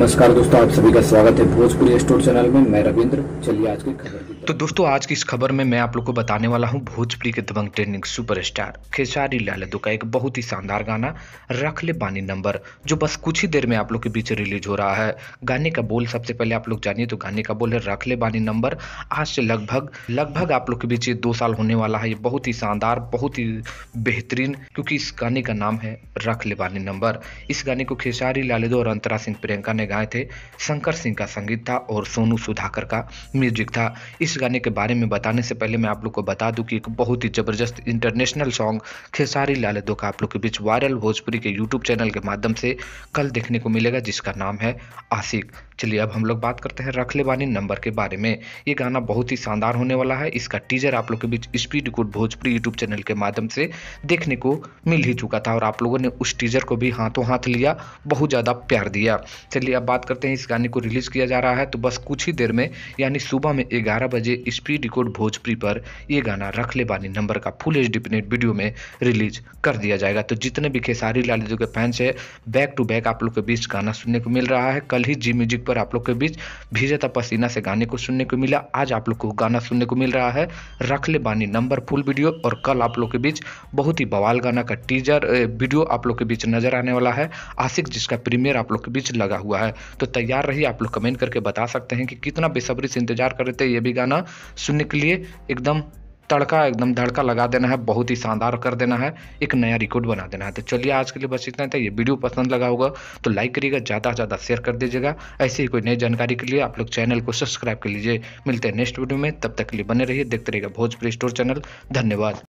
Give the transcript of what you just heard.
नमस्कार दोस्तों आप सभी का स्वागत है भोजपुरी स्टोर चैनल में मैं रविंद्र चलिए आज की खबर तो दोस्तों आज की इस खबर में मैं आप लोग को बताने वाला हूं भोजपुरी के दबंग ट्रेनिंग सुपरस्टार खेसारी लाल यादव का एक बहुत ही शानदार गाना रख ले पानी नंबर जो बस कुछ ही देर में आप लोग के बीच रिलीज हो रहा है गाने का बोल सबसे पहले आप लोग जानिए तो गाने का बोल है रख ले पानी नंबर आज से लगभग लगभग आप लोग के बीच दो साल होने वाला है ये बहुत ही शानदार बहुत ही बेहतरीन क्योंकि इस गाने का नाम है रख ले पानी नंबर इस गाने को खेसारी लाल यादव और अंतरा सिंह प्रियंका ने गाए थे शंकर सिंह का संगीत था और सोनू सुधाकर का म्यूजिक था इस गाने के बारे में बताने से पहले मैं आप लोग को बता दूं कि एक बहुत ही ज़बरदस्त इंटरनेशनल सॉन्ग खेसारी लाल दो का आप लोग के बीच वायरल भोजपुरी के यूट्यूब चैनल के माध्यम से कल देखने को मिलेगा जिसका नाम है आशिक चलिए अब हम लोग बात करते हैं रखले वानी नंबर के बारे में ये गाना बहुत ही शानदार होने वाला है इसका टीजर आप लोग के बीच speed code Bhojpuri YouTube channel के माध्यम से देखने को मिल ही चुका था और आप लोगों ने उस टीजर को भी हाथों हाथ लिया बहुत ज़्यादा प्यार दिया चलिए अब बात करते हैं इस गाने को रिलीज़ किया जा रहा है तो बस कुछ ही देर में यानी सुबह में ग्यारह बजे स्पीड रिकॉर्ड भोजपुरी पर यह गाना रखले बानी नंबर का फुल एच डी वीडियो में रिलीज कर दिया जाएगा तो जितने भी खेसारी लाल के फैंस है बैक टू बैक आप लोग के बीच गाना सुनने को मिल रहा है कल ही जी म्यूजिक पर आप लोग के बीच भीजता पसीना से गाने को सुनने को मिला आज आप लोग को गाना सुनने को मिल रहा है रख ले बानी नंबर फुल वीडियो और कल आप लोग के बीच बहुत ही बवाल गाना का टीजर वीडियो आप लोग के बीच नजर आने वाला है आशिक जिसका प्रीमियर आप लोग के बीच लगा हुआ है तो तैयार रही आप लोग कमेंट करके बता सकते हैं कि कितना बेसब्री से इंतजार कर रहे थे ये भी गाना सुनने के लिए एकदम तड़का एकदम धड़का लगा देना है बहुत ही शानदार कर देना है एक नया रिकॉर्ड बना देना है तो चलिए आज के लिए बस इतना था ये वीडियो पसंद लगा होगा तो लाइक करिएगा ज़्यादा से ज़्यादा शेयर कर दीजिएगा ऐसे ही कोई नई जानकारी के लिए आप लोग चैनल को सब्सक्राइब कर लीजिए मिलते हैं नेक्स्ट वीडियो में तब तक के लिए बने रहिए देखते रहिएगा भोजपुरी स्टोर चैनल धन्यवाद